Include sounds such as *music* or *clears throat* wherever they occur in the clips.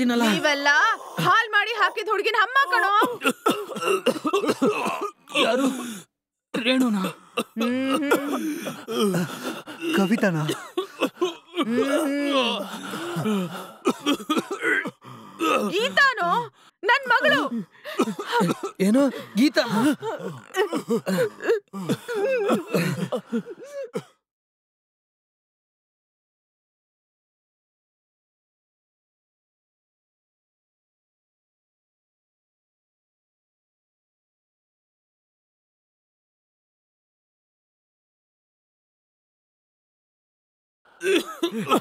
ನೀವೆಲ್ಲ ಹಾಲ್ ಮಾಡಿ ಹಾಕಿದ ಹುಡುಗಿನ ಅಮ್ಮ ಕಣೋ ಯಾರು ರೇಣುನ ಕವಿತನ ಗೀತಾನೋ ನನ್ ಮಗಳು ಏನು ಗೀತಾ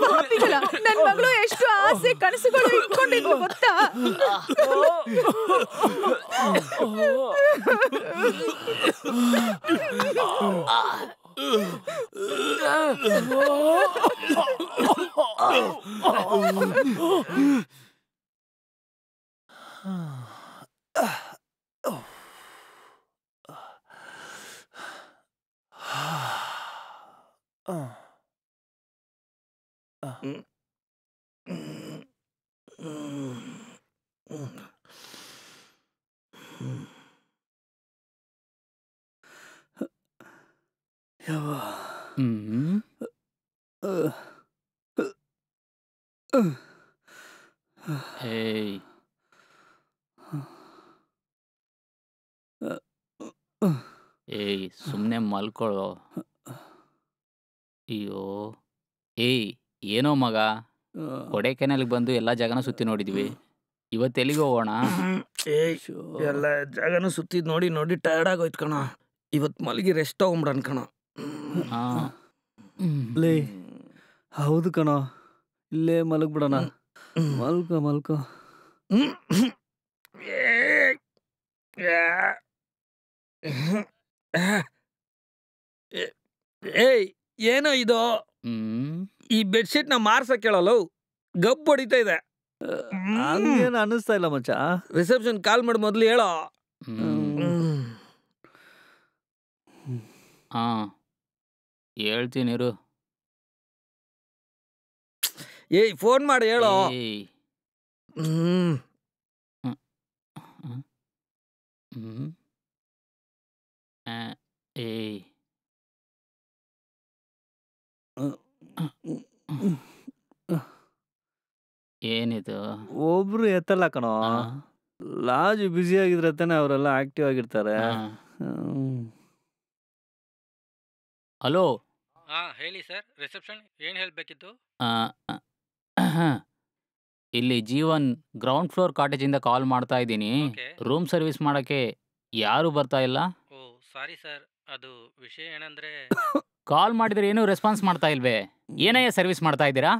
ಗೋಪಿಗಳ ನನ್ನ ಮಗಳು ಎಷ್ಟು ಆಸೆ ಕನಸುಗಳು ಇಟ್ಕೊಂಡಿದ್ಲು ಗೊತ್ತಾ Mm -hmm. ಏಯ್ ಸುಮ್ಮನೆ ಮಲ್ಕೊಳ್ಳೋ ಅಯ್ಯೋ ಏಯ್ ಏನೋ ಮಗ ಕೊಡೆಕೆನಲ್ಗೆ ಬಂದು ಎಲ್ಲ ಜಾಗನ ಸುತ್ತಿ ನೋಡಿದ್ವಿ ಇವತ್ತು ಎಲ್ಲಿಗೆ ಹೋಗೋಣ ಎಲ್ಲ ಜಾಗನೂ ಸುತ್ತಿದ್ ನೋಡಿ ನೋಡಿ ಟಯರ್ಡ್ ಆಗೋಯ್ತು ಕಣ ಇವತ್ತು ಮಲಗಿ ರೆಸ್ಟ್ ತಗೊಂಬಿಡೋಣ ಕಣ ಲೇ ಹೌದು ಕಣೋ ಇಲ್ಲೇ ಮಲಗ್ಬಿಡೋಣ ಮಲ್ಕೋ ಮಲ್ಕೋ ಏಯ್ ಏನೋ ಇದು ಈ ಬೆಡ್ಶೀಟ್ ನ ಮಾರ್ಸ ಕೇಳಲು ಗಬ್ಬು ಹೊಡಿತಾ ಇದೆ ಅನಿಸ್ತಾ ಅನ್ನಿಸ್ತಾ ಇಲ್ಲ ಮಚ್ಚ ರಿಸೆಪ್ಷನ್ ಕಾಲ್ ಮಾಡಿ ಮೊದಲು ಹೇಳೋ ಹಾಂ ಹೇಳ್ತೀನಿರು ಏಯ್ ಫೋನ್ ಮಾಡಿ ಹೇಳೋ ಏಯ್ ಏನಿದು ಒಬ್ರು ಎತ್ತಲ್ಲ ಕಣೋ ಲಾಜ್ ಬ್ಯುಸಿ ಆಗಿದ್ರೆ ತಾನೆ ಅವರೆಲ್ಲ ಆಕ್ಟಿವ್ ಆಗಿರ್ತಾರೆ ಹಲೋ ಹಾಂ ಹೇಳಿ ಸರ್ ರಿಸೆಪ್ಷನ್ ಏನು ಹೇಳಬೇಕಿತ್ತು ಇಲ್ಲಿ ಜೀವನ್ ಗ್ರೌಂಡ್ ಫ್ಲೋರ್ ಕಾಟೇಜ್ ಇಂದ ಕಾಲ್ ಮಾಡ್ತಾ ಇದ್ದೀನಿ ರೂಮ್ ಸರ್ವಿಸ್ ಮಾಡಕ್ಕೆ ಯಾರು ಬರ್ತಾ ಇಲ್ಲ ಓ ಸಾರಿ ಸರ್ ಅದು ವಿಷಯ ಏನಂದ್ರೆ ಕಾಲ್ ಮಾಡಿದ್ರೆ ಏನು ರೆಸ್ಪಾನ್ಸ್ ಮಾಡ್ತಾ ಇಲ್ವೇ ಏನಯ್ಯ ಸರ್ವಿಸ್ ಮಾಡ್ತಾ ಇದ್ದೀರಾ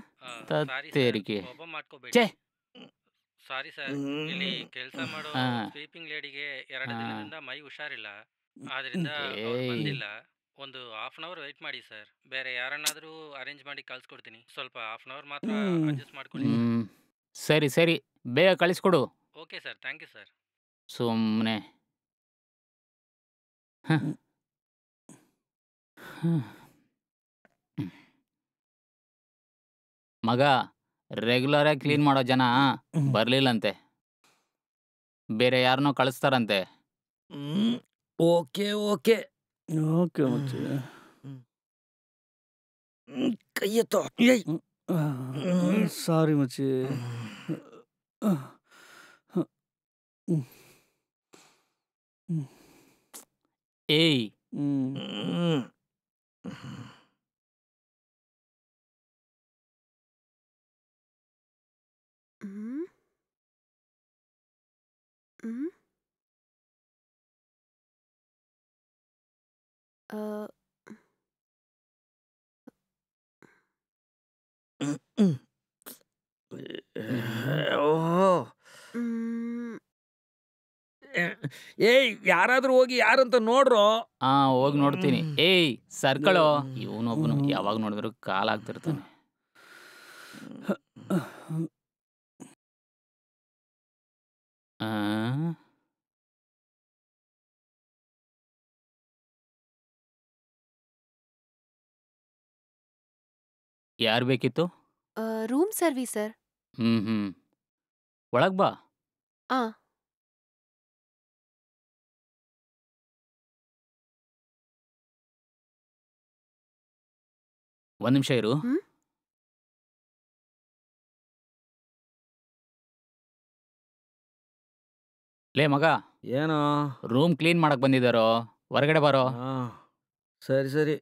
ಸಾರಿ ಸರ್ ಇಲ್ಲಿ ಕೆಲಸ ಮಾಡೋ ಸ್ಲೀಪಿಂಗ್ ಲೇಡಿಗೆ ಎರಡು ದಿನದಿಂದ ಮೈ ಹುಷಾರಿಲ್ಲ ಆದ್ರಿಂದ ಬಂದಿಲ್ಲ ಒಂದು ಹಾಫ್ ಅನ್ ಅವರ್ ವೆಯ್ಟ್ ಮಾಡಿ ಸರ್ ಬೇರೆ ಯಾರನ್ನಾದರೂ ಅರೇಂಜ್ ಮಾಡಿ ಕಳ್ಸ್ಕೊಡ್ತೀನಿ ಸ್ವಲ್ಪ ಹಾಫ್ ಅನ್ ಅವರ್ ಮಾತ್ರ ಅಡ್ಜಸ್ಟ್ ಮಾಡ್ಕೊಳ್ಳಿ ಸರಿ ಸರಿ ಬೇಗ ಕಳಿಸ್ಕೊಡು okay sir thank you sir ಸುಮ್ಮನೆ ಮಗ ರೆಗ್ಯುಲರ್ ಆಗಿ ಕ್ಲೀನ್ ಮಾಡೋ ಜನ ಹ್ಮ್. ಬರ್ಲಿಲ್ಲಂತೆ ಬೇರೆ ಯಾರನ್ನೋ ಕಳಿಸ್ತಾರಂತೆ ಓಕೆ ಓಕೆ ओके मुझे कहिए तो यही सॉरी मुझे ए ಏಯ್ э, э, ಯಾರಾದ್ರೂ ಹೋಗಿ ಯಾರಂತ ನೋಡ್ರು ಹಾ ಹೋಗಿ ನೋಡ್ತೀನಿ ಏಯ್ ಸರ್ಕಳು ಇವನೊಬ್ಬನು ಯಾವಾಗ ನೋಡಿದ್ರು ಕಾಲ್ ಆಗ್ತಿರ್ತಾನೆ ಆ ಯಾರು ಬೇಕಿತ್ತು ರೂಮ್ ಸರ್ವಿಸ್ ಸರ್ ಹ್ಮ್ ಹ್ಮ್ ಒಳಗ್ ಬಾ ಆ ಒಂದ್ ನಿಮಿಷ ಇರು ಲೇ ಮಗ ಏನೋ ರೂಮ್ ಕ್ಲೀನ್ ಮಾಡಕ್ ಬಂದಿದ್ದಾರೋ ಹೊರಗಡೆ ಬರೋ ಸರಿ ಸರಿ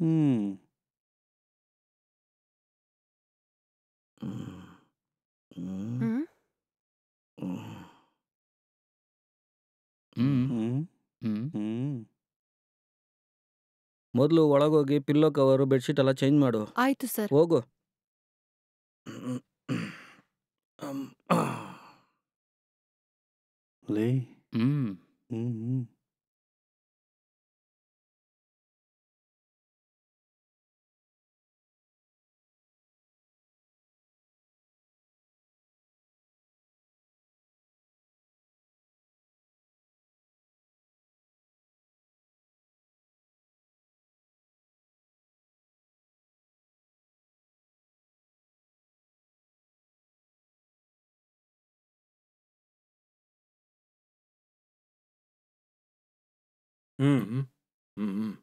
ಹ್ಮ್ ಹ್ಮ್ ಹ್ಮ್ ಹ್ಮ್ Hm. హ్మ్. హ్మ్. ಮೊದ್ಲು ಒಳಗೋಗಿ ಪಿಲ್ಲೋ ಕವರು, ಬೆಡ್‌ಶೀಟ್ ಎಲ್ಲ ಚೇಂಜ್ ಮಾಡು. ಆಯ್ತು ಸರ್. ಹೋಗು. *clears throat* ಅಮ್. ಲೇ! ಹ್ಮ್. ಹ್ಮ್, ಹ್ಮ್. うんうんうんうんう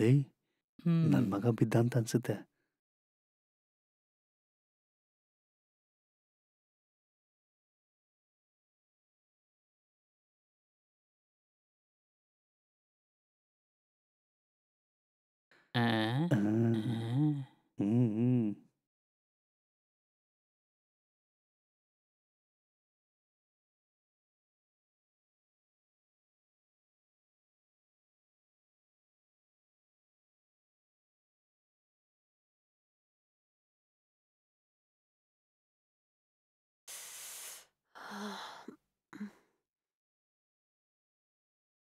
ಲೇ ನನ್ನ ಮಗ ಬಿದ್ದ ಅಂತ ಅನ್ಸುತ್ತೆ ಆ?